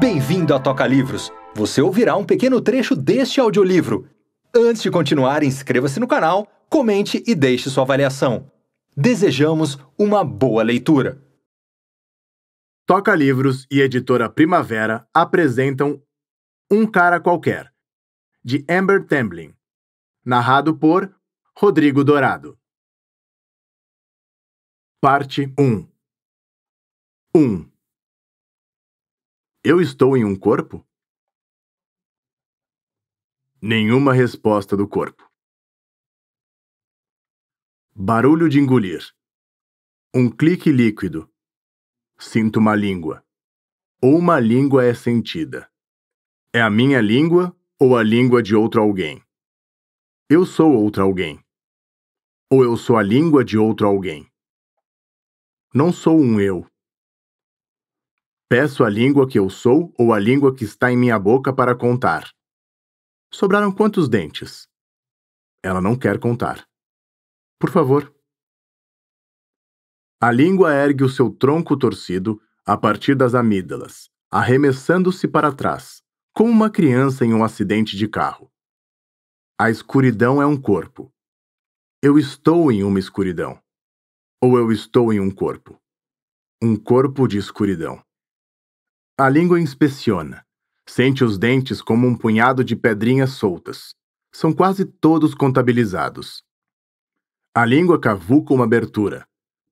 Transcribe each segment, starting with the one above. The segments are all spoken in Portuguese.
Bem-vindo a Toca Livros! Você ouvirá um pequeno trecho deste audiolivro. Antes de continuar, inscreva-se no canal, comente e deixe sua avaliação. Desejamos uma boa leitura! Toca Livros e Editora Primavera apresentam Um Cara Qualquer, de Amber Tamblyn, narrado por Rodrigo Dourado. Parte 1 1 eu estou em um corpo? Nenhuma resposta do corpo. Barulho de engolir. Um clique líquido. Sinto uma língua. Ou uma língua é sentida. É a minha língua ou a língua de outro alguém? Eu sou outro alguém. Ou eu sou a língua de outro alguém? Não sou um eu. Peço a língua que eu sou ou a língua que está em minha boca para contar. Sobraram quantos dentes? Ela não quer contar. Por favor. A língua ergue o seu tronco torcido a partir das amígdalas, arremessando-se para trás, como uma criança em um acidente de carro. A escuridão é um corpo. Eu estou em uma escuridão. Ou eu estou em um corpo. Um corpo de escuridão. A língua inspeciona. Sente os dentes como um punhado de pedrinhas soltas. São quase todos contabilizados. A língua cavuca uma abertura.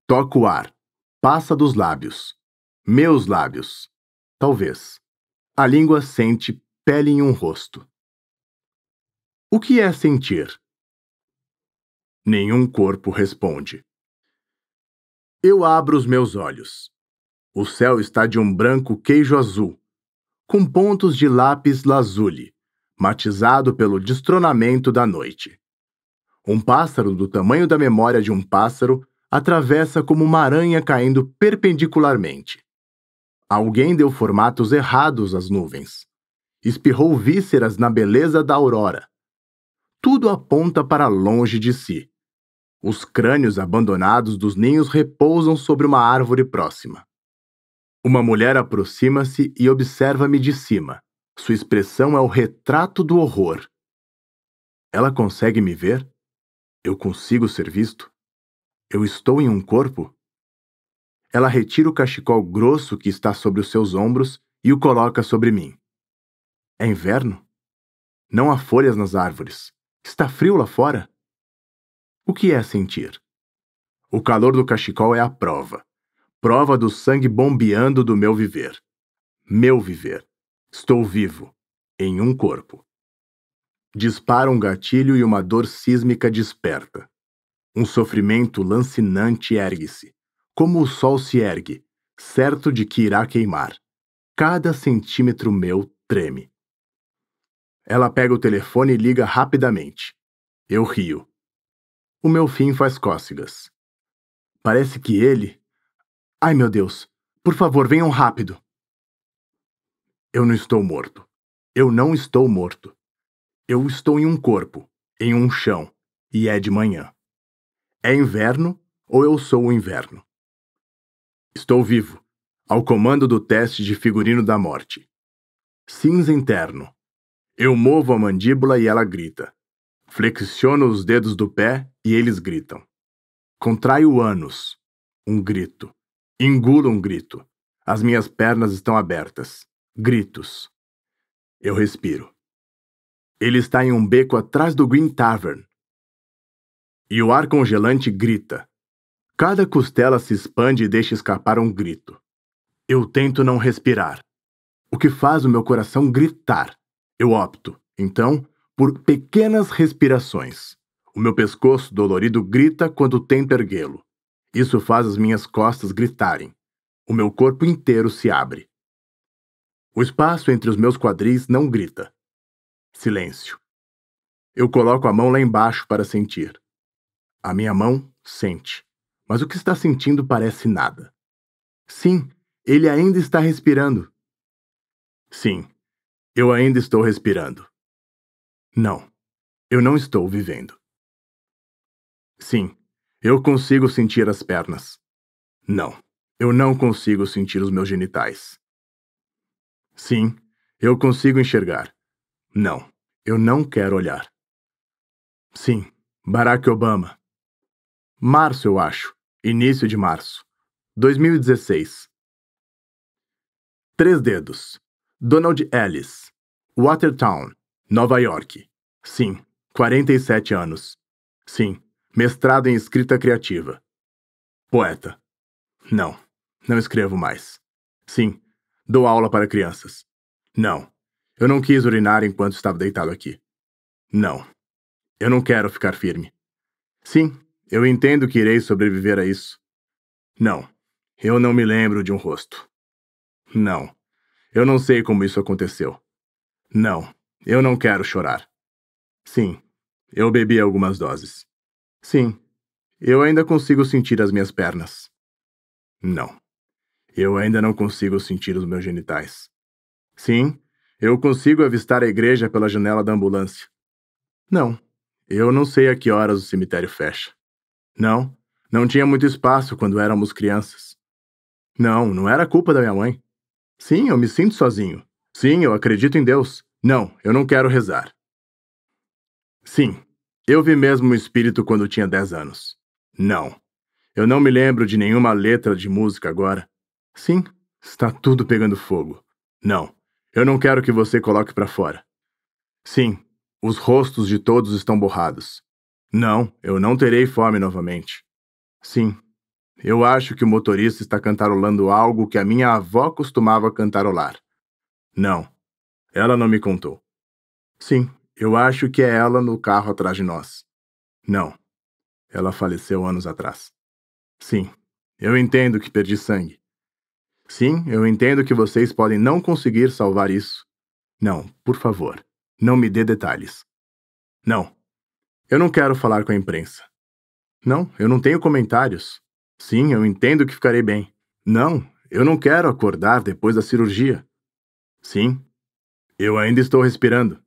Toca o ar. Passa dos lábios. Meus lábios. Talvez. A língua sente pele em um rosto. O que é sentir? Nenhum corpo responde. Eu abro os meus olhos. O céu está de um branco queijo azul, com pontos de lápis lazuli, matizado pelo destronamento da noite. Um pássaro do tamanho da memória de um pássaro atravessa como uma aranha caindo perpendicularmente. Alguém deu formatos errados às nuvens. Espirrou vísceras na beleza da aurora. Tudo aponta para longe de si. Os crânios abandonados dos ninhos repousam sobre uma árvore próxima. Uma mulher aproxima-se e observa-me de cima. Sua expressão é o retrato do horror. Ela consegue me ver? Eu consigo ser visto? Eu estou em um corpo? Ela retira o cachecol grosso que está sobre os seus ombros e o coloca sobre mim. É inverno? Não há folhas nas árvores. Está frio lá fora? O que é sentir? O calor do cachecol é a prova prova do sangue bombeando do meu viver. Meu viver. Estou vivo, em um corpo. Dispara um gatilho e uma dor sísmica desperta. Um sofrimento lancinante ergue-se, como o sol se ergue, certo de que irá queimar. Cada centímetro meu treme. Ela pega o telefone e liga rapidamente. Eu rio. O meu fim faz cócegas. Parece que ele, Ai, meu Deus! Por favor, venham rápido! Eu não estou morto. Eu não estou morto. Eu estou em um corpo, em um chão, e é de manhã. É inverno ou eu sou o inverno? Estou vivo, ao comando do teste de figurino da morte. Cinza interno. Eu movo a mandíbula e ela grita. Flexiono os dedos do pé e eles gritam. Contrai o ânus. Um grito. Engulo um grito. As minhas pernas estão abertas. Gritos. Eu respiro. Ele está em um beco atrás do Green Tavern. E o ar congelante grita. Cada costela se expande e deixa escapar um grito. Eu tento não respirar. O que faz o meu coração gritar. Eu opto, então, por pequenas respirações. O meu pescoço dolorido grita quando tento erguê-lo. Isso faz as minhas costas gritarem. O meu corpo inteiro se abre. O espaço entre os meus quadris não grita. Silêncio. Eu coloco a mão lá embaixo para sentir. A minha mão sente, mas o que está sentindo parece nada. Sim, ele ainda está respirando. Sim, eu ainda estou respirando. Não, eu não estou vivendo. Sim, eu consigo sentir as pernas. Não, eu não consigo sentir os meus genitais. Sim, eu consigo enxergar. Não, eu não quero olhar. Sim, Barack Obama. Março, eu acho. Início de março. 2016. Três Dedos. Donald Ellis. Watertown, Nova York. Sim, 47 anos. Sim, mestrado em escrita criativa. Poeta. Não, não escrevo mais. Sim, dou aula para crianças. Não, eu não quis urinar enquanto estava deitado aqui. Não, eu não quero ficar firme. Sim, eu entendo que irei sobreviver a isso. Não, eu não me lembro de um rosto. Não, eu não sei como isso aconteceu. Não, eu não quero chorar. Sim, eu bebi algumas doses. Sim, eu ainda consigo sentir as minhas pernas. Não. Eu ainda não consigo sentir os meus genitais. Sim, eu consigo avistar a igreja pela janela da ambulância. Não, eu não sei a que horas o cemitério fecha. Não, não tinha muito espaço quando éramos crianças. Não, não era culpa da minha mãe. Sim, eu me sinto sozinho. Sim, eu acredito em Deus. Não, eu não quero rezar. Sim, eu vi mesmo um espírito quando tinha 10 anos. Não. Eu não me lembro de nenhuma letra de música agora. Sim, está tudo pegando fogo. Não. Eu não quero que você coloque para fora. Sim, os rostos de todos estão borrados. Não, eu não terei fome novamente. Sim, eu acho que o motorista está cantarolando algo que a minha avó costumava cantarolar. Não, ela não me contou. Sim, eu acho que é ela no carro atrás de nós. Não. Ela faleceu anos atrás. Sim, eu entendo que perdi sangue. Sim, eu entendo que vocês podem não conseguir salvar isso. Não, por favor, não me dê detalhes. Não. Eu não quero falar com a imprensa. Não, eu não tenho comentários. Sim, eu entendo que ficarei bem. Não, eu não quero acordar depois da cirurgia. Sim, eu ainda estou respirando.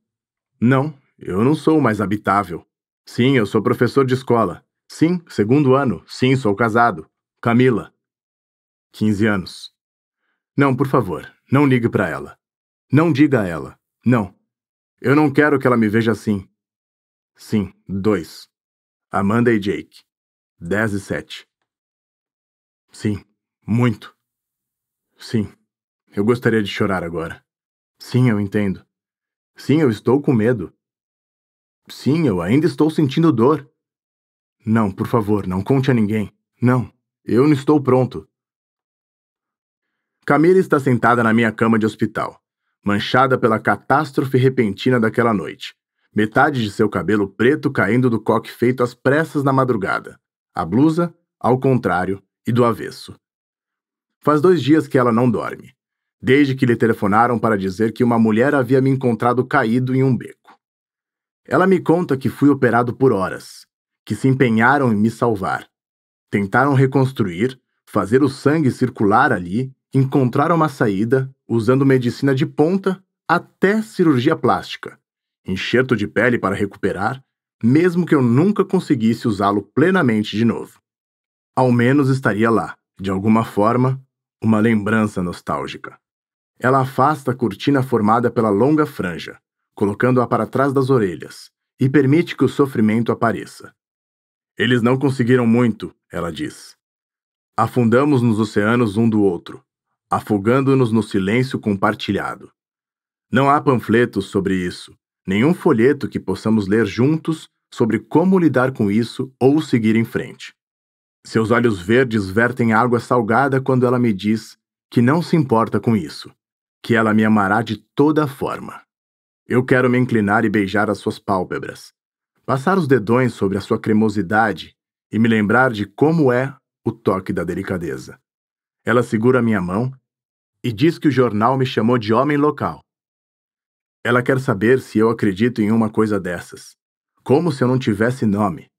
Não, eu não sou mais habitável. Sim, eu sou professor de escola. Sim, segundo ano. Sim, sou casado. Camila. 15 anos. Não, por favor, não ligue para ela. Não diga a ela. Não. Eu não quero que ela me veja assim. Sim, dois. Amanda e Jake. 10 e 7. Sim, muito. Sim, eu gostaria de chorar agora. Sim, eu entendo. Sim, eu estou com medo. Sim, eu ainda estou sentindo dor. Não, por favor, não conte a ninguém. Não, eu não estou pronto. Camila está sentada na minha cama de hospital, manchada pela catástrofe repentina daquela noite. Metade de seu cabelo preto caindo do coque feito às pressas na madrugada. A blusa, ao contrário e do avesso. Faz dois dias que ela não dorme desde que lhe telefonaram para dizer que uma mulher havia me encontrado caído em um beco. Ela me conta que fui operado por horas, que se empenharam em me salvar. Tentaram reconstruir, fazer o sangue circular ali, encontraram uma saída, usando medicina de ponta até cirurgia plástica, enxerto de pele para recuperar, mesmo que eu nunca conseguisse usá-lo plenamente de novo. Ao menos estaria lá, de alguma forma, uma lembrança nostálgica. Ela afasta a cortina formada pela longa franja, colocando-a para trás das orelhas, e permite que o sofrimento apareça. Eles não conseguiram muito, ela diz. Afundamos nos oceanos um do outro, afogando-nos no silêncio compartilhado. Não há panfletos sobre isso, nenhum folheto que possamos ler juntos sobre como lidar com isso ou seguir em frente. Seus olhos verdes vertem água salgada quando ela me diz que não se importa com isso que ela me amará de toda forma. Eu quero me inclinar e beijar as suas pálpebras, passar os dedões sobre a sua cremosidade e me lembrar de como é o toque da delicadeza. Ela segura minha mão e diz que o jornal me chamou de homem local. Ela quer saber se eu acredito em uma coisa dessas. Como se eu não tivesse nome.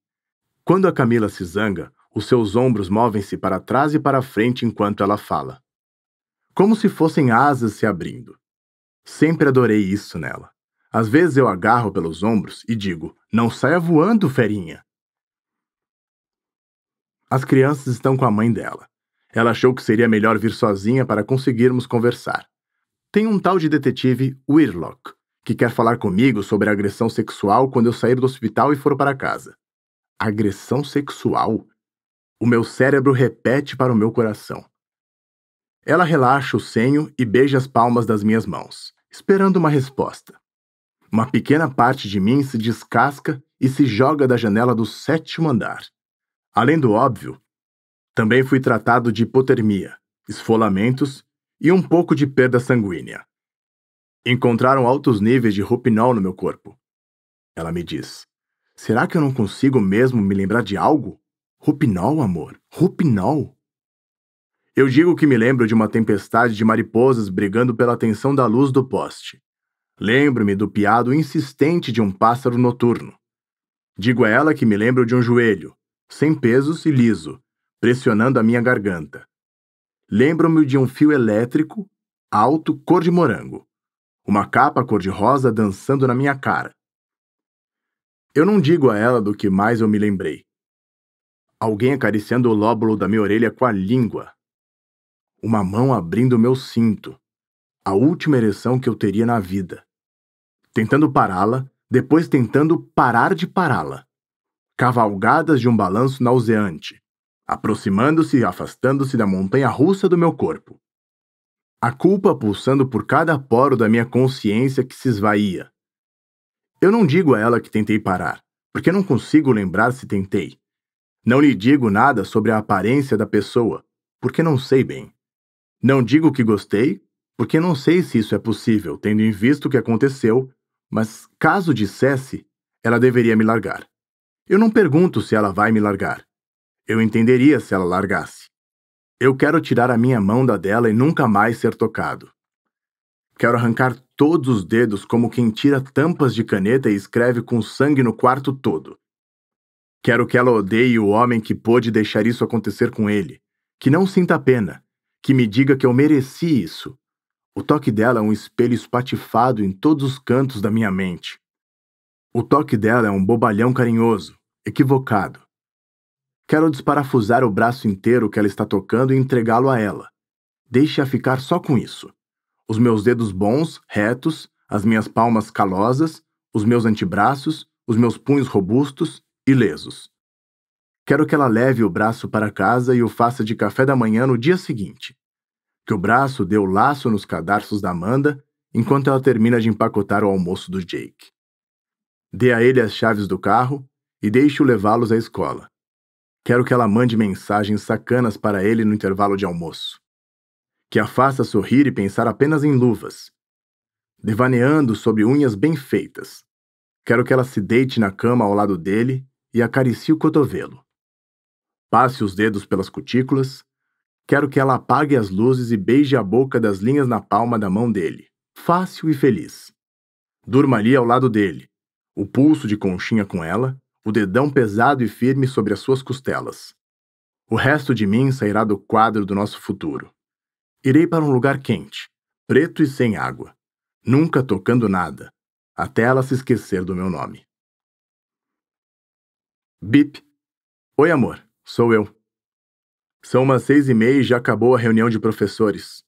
Quando a Camila se zanga, os seus ombros movem-se para trás e para frente enquanto ela fala como se fossem asas se abrindo. Sempre adorei isso nela. Às vezes eu agarro pelos ombros e digo: Não saia voando, ferinha! As crianças estão com a mãe dela. Ela achou que seria melhor vir sozinha para conseguirmos conversar. Tem um tal de detetive Whirlock, que quer falar comigo sobre agressão sexual quando eu sair do hospital e for para casa. Agressão sexual? O meu cérebro repete para o meu coração. Ela relaxa o senho e beija as palmas das minhas mãos, esperando uma resposta. Uma pequena parte de mim se descasca e se joga da janela do sétimo andar. Além do óbvio, também fui tratado de hipotermia, esfolamentos e um pouco de perda sanguínea. Encontraram altos níveis de ropinol no meu corpo. Ela me diz: Será que eu não consigo mesmo me lembrar de algo? Ropinol, amor, ropinol. Eu digo que me lembro de uma tempestade de mariposas brigando pela atenção da luz do poste. Lembro-me do piado insistente de um pássaro noturno. Digo a ela que me lembro de um joelho, sem pesos e liso, pressionando a minha garganta. Lembro-me de um fio elétrico, alto, cor de morango. Uma capa cor-de-rosa dançando na minha cara. Eu não digo a ela do que mais eu me lembrei. Alguém acariciando o lóbulo da minha orelha com a língua, uma mão abrindo meu cinto, a última ereção que eu teria na vida. Tentando pará-la, depois tentando parar de pará-la. Cavalgadas de um balanço nauseante, aproximando-se e afastando-se da montanha russa do meu corpo. A culpa pulsando por cada poro da minha consciência que se esvaía. Eu não digo a ela que tentei parar, porque não consigo lembrar se tentei. Não lhe digo nada sobre a aparência da pessoa, porque não sei bem. Não digo que gostei, porque não sei se isso é possível, tendo em vista o que aconteceu, mas caso dissesse, ela deveria me largar. Eu não pergunto se ela vai me largar. Eu entenderia se ela largasse. Eu quero tirar a minha mão da dela e nunca mais ser tocado. Quero arrancar todos os dedos como quem tira tampas de caneta e escreve com sangue no quarto todo. Quero que ela odeie o homem que pôde deixar isso acontecer com ele, que não sinta pena, que me diga que eu mereci isso. O toque dela é um espelho espatifado em todos os cantos da minha mente. O toque dela é um bobalhão carinhoso, equivocado. Quero desparafusar o braço inteiro que ela está tocando e entregá-lo a ela. Deixe-a ficar só com isso. Os meus dedos bons, retos, as minhas palmas calosas, os meus antebraços, os meus punhos robustos, ilesos. Quero que ela leve o braço para casa e o faça de café da manhã no dia seguinte. Que o braço dê o laço nos cadarços da Amanda enquanto ela termina de empacotar o almoço do Jake. Dê a ele as chaves do carro e deixe-o levá-los à escola. Quero que ela mande mensagens sacanas para ele no intervalo de almoço. Que a faça sorrir e pensar apenas em luvas. Devaneando sobre unhas bem feitas. Quero que ela se deite na cama ao lado dele e acaricie o cotovelo Passe os dedos pelas cutículas. Quero que ela apague as luzes e beije a boca das linhas na palma da mão dele, fácil e feliz. Durma ali ao lado dele, o pulso de conchinha com ela, o dedão pesado e firme sobre as suas costelas. O resto de mim sairá do quadro do nosso futuro. Irei para um lugar quente, preto e sem água, nunca tocando nada, até ela se esquecer do meu nome. Bip. Oi, amor. Sou eu. São umas seis e meia e já acabou a reunião de professores.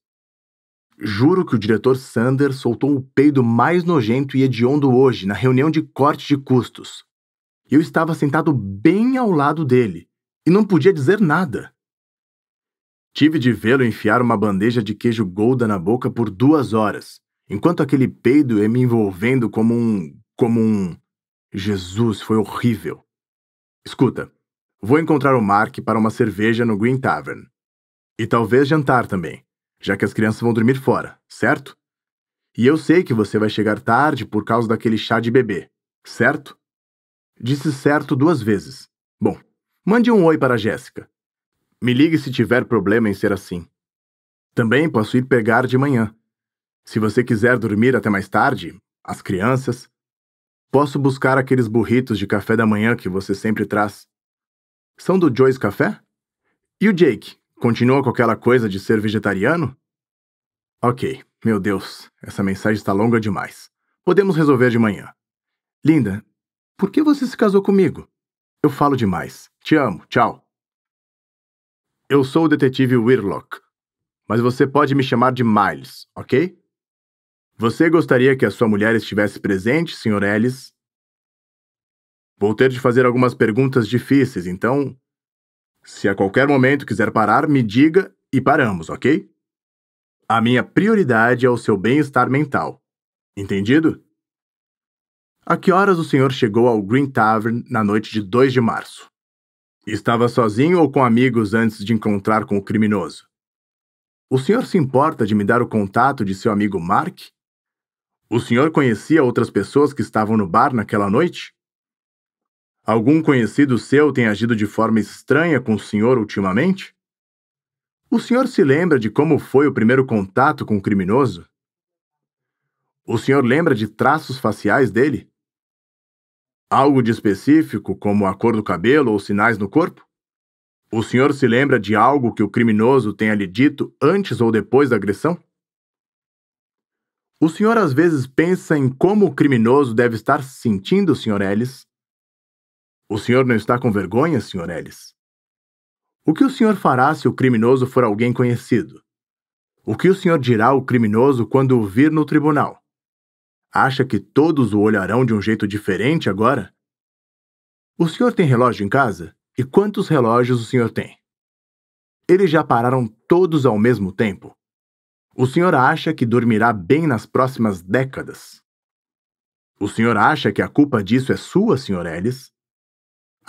Juro que o diretor Sander soltou o peido mais nojento e hediondo hoje, na reunião de corte de custos. Eu estava sentado bem ao lado dele e não podia dizer nada. Tive de vê-lo enfiar uma bandeja de queijo Golda na boca por duas horas, enquanto aquele peido ia me envolvendo como um. como um. Jesus, foi horrível. Escuta, Vou encontrar o Mark para uma cerveja no Green Tavern. E talvez jantar também, já que as crianças vão dormir fora, certo? E eu sei que você vai chegar tarde por causa daquele chá de bebê, certo? Disse certo duas vezes. Bom, mande um oi para a Jéssica. Me ligue se tiver problema em ser assim. Também posso ir pegar de manhã. Se você quiser dormir até mais tarde, as crianças. Posso buscar aqueles burritos de café da manhã que você sempre traz. São do Joyce Café? E o Jake? Continua com aquela coisa de ser vegetariano? Ok, meu Deus, essa mensagem está longa demais. Podemos resolver de manhã. Linda, por que você se casou comigo? Eu falo demais. Te amo. Tchau. Eu sou o detetive Whirlock, mas você pode me chamar de Miles, ok? Você gostaria que a sua mulher estivesse presente, Sr. Ellis, Vou ter de fazer algumas perguntas difíceis, então. Se a qualquer momento quiser parar, me diga e paramos, ok? A minha prioridade é o seu bem-estar mental. Entendido? A que horas o senhor chegou ao Green Tavern na noite de 2 de março? Estava sozinho ou com amigos antes de encontrar com o criminoso? O senhor se importa de me dar o contato de seu amigo Mark? O senhor conhecia outras pessoas que estavam no bar naquela noite? Algum conhecido seu tem agido de forma estranha com o senhor ultimamente? O senhor se lembra de como foi o primeiro contato com o criminoso? O senhor lembra de traços faciais dele? Algo de específico, como a cor do cabelo ou sinais no corpo? O senhor se lembra de algo que o criminoso tenha lhe dito antes ou depois da agressão? O senhor às vezes pensa em como o criminoso deve estar se sentindo, Sr. Ellis, o senhor não está com vergonha, Sr. Ellis? O que o senhor fará se o criminoso for alguém conhecido? O que o senhor dirá ao criminoso quando o vir no tribunal? Acha que todos o olharão de um jeito diferente agora? O senhor tem relógio em casa? E quantos relógios o senhor tem? Eles já pararam todos ao mesmo tempo. O senhor acha que dormirá bem nas próximas décadas? O senhor acha que a culpa disso é sua, Sr. Ellis?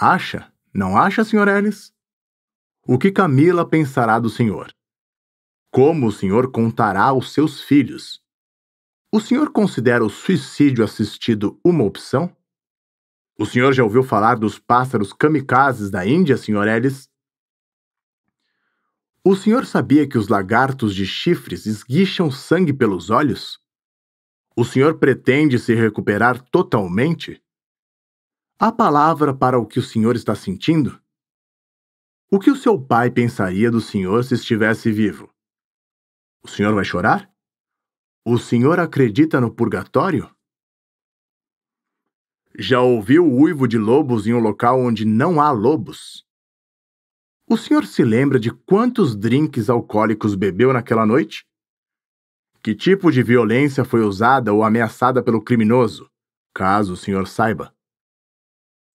Acha? Não acha, Sr. Ellis? O que Camila pensará do senhor? Como o senhor contará aos seus filhos? O senhor considera o suicídio assistido uma opção? O senhor já ouviu falar dos pássaros kamikazes da Índia, Sr. Ellis? O senhor sabia que os lagartos de chifres esguicham sangue pelos olhos? O senhor pretende se recuperar totalmente? Há palavra para o que o senhor está sentindo? O que o seu pai pensaria do senhor se estivesse vivo? O senhor vai chorar? O senhor acredita no purgatório? Já ouviu o uivo de lobos em um local onde não há lobos? O senhor se lembra de quantos drinks alcoólicos bebeu naquela noite? Que tipo de violência foi usada ou ameaçada pelo criminoso, caso o senhor saiba?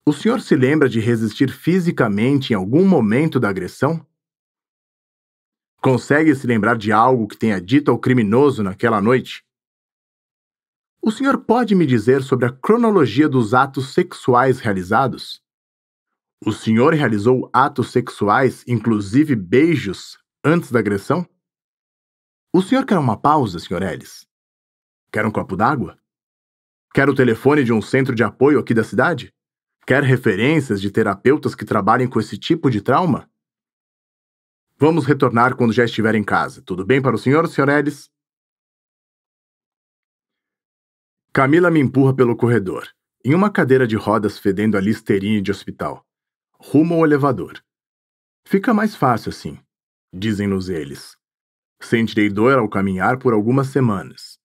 O senhor se lembra de resistir fisicamente em algum momento da agressão? Consegue se lembrar de algo que tenha dito ao criminoso naquela noite? O senhor pode me dizer sobre a cronologia dos atos sexuais realizados? O senhor realizou atos sexuais, inclusive beijos, antes da agressão? O senhor quer uma pausa, senhor Ellis? Quer um copo d'água? Quer o telefone de um centro de apoio aqui da cidade? Quer referências de terapeutas que trabalhem com esse tipo de trauma? Vamos retornar quando já estiver em casa. Tudo bem para o senhor, senhor Ellis? Camila me empurra pelo corredor, em uma cadeira de rodas fedendo a listerine de hospital, rumo ao elevador. Fica mais fácil assim, dizem-nos eles. Sentirei dor ao caminhar por algumas semanas.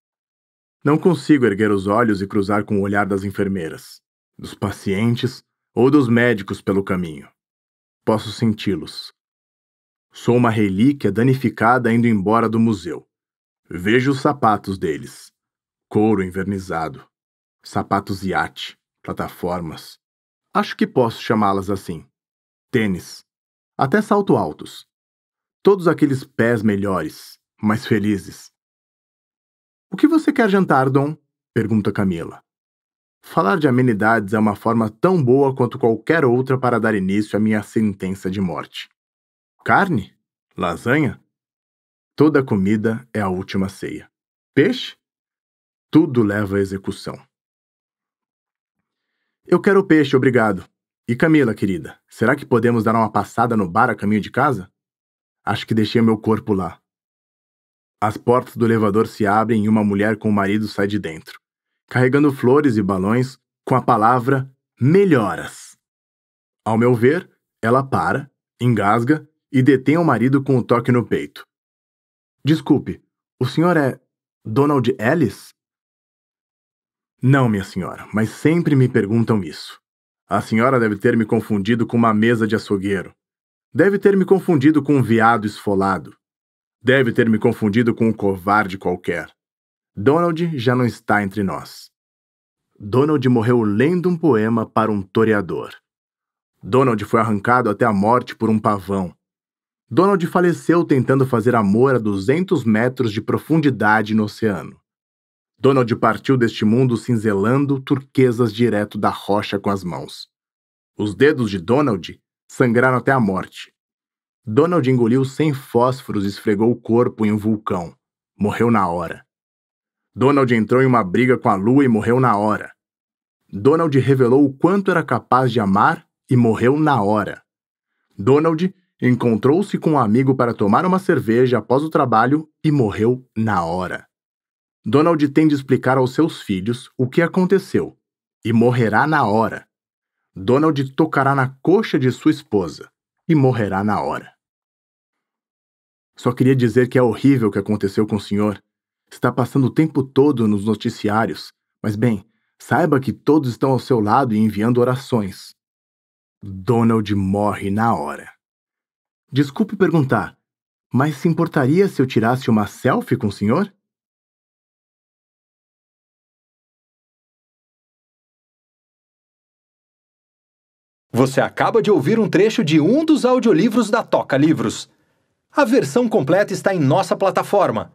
Não consigo erguer os olhos e cruzar com o olhar das enfermeiras dos pacientes ou dos médicos pelo caminho. Posso senti-los. Sou uma relíquia danificada indo embora do museu. Vejo os sapatos deles: couro envernizado, sapatos iate, plataformas. Acho que posso chamá-las assim. Tênis, até salto altos. Todos aqueles pés melhores, mais felizes. O que você quer jantar, Dom? pergunta Camila. Falar de amenidades é uma forma tão boa quanto qualquer outra para dar início à minha sentença de morte. Carne? Lasanha? Toda comida é a última ceia. Peixe? Tudo leva à execução. Eu quero peixe, obrigado. E Camila, querida, será que podemos dar uma passada no bar a caminho de casa? Acho que deixei meu corpo lá. As portas do elevador se abrem e uma mulher com o marido sai de dentro carregando flores e balões com a palavra melhoras. Ao meu ver, ela para, engasga e detém o marido com o um toque no peito. Desculpe, o senhor é Donald Ellis? Não, minha senhora, mas sempre me perguntam isso. A senhora deve ter me confundido com uma mesa de açougueiro. Deve ter me confundido com um veado esfolado. Deve ter me confundido com um covarde qualquer. Donald já não está entre nós. Donald morreu lendo um poema para um toreador. Donald foi arrancado até a morte por um pavão. Donald faleceu tentando fazer amor a 200 metros de profundidade no oceano. Donald partiu deste mundo cinzelando turquesas direto da rocha com as mãos. Os dedos de Donald sangraram até a morte. Donald engoliu 100 fósforos e esfregou o corpo em um vulcão. Morreu na hora. Donald entrou em uma briga com a lua e morreu na hora. Donald revelou o quanto era capaz de amar e morreu na hora. Donald encontrou-se com um amigo para tomar uma cerveja após o trabalho e morreu na hora. Donald tem de explicar aos seus filhos o que aconteceu e morrerá na hora. Donald tocará na coxa de sua esposa e morrerá na hora. Só queria dizer que é horrível o que aconteceu com o senhor está passando o tempo todo nos noticiários, mas bem, saiba que todos estão ao seu lado e enviando orações. Donald morre na hora. Desculpe perguntar, mas se importaria se eu tirasse uma selfie com o senhor? Você acaba de ouvir um trecho de um dos audiolivros da Toca Livros. A versão completa está em nossa plataforma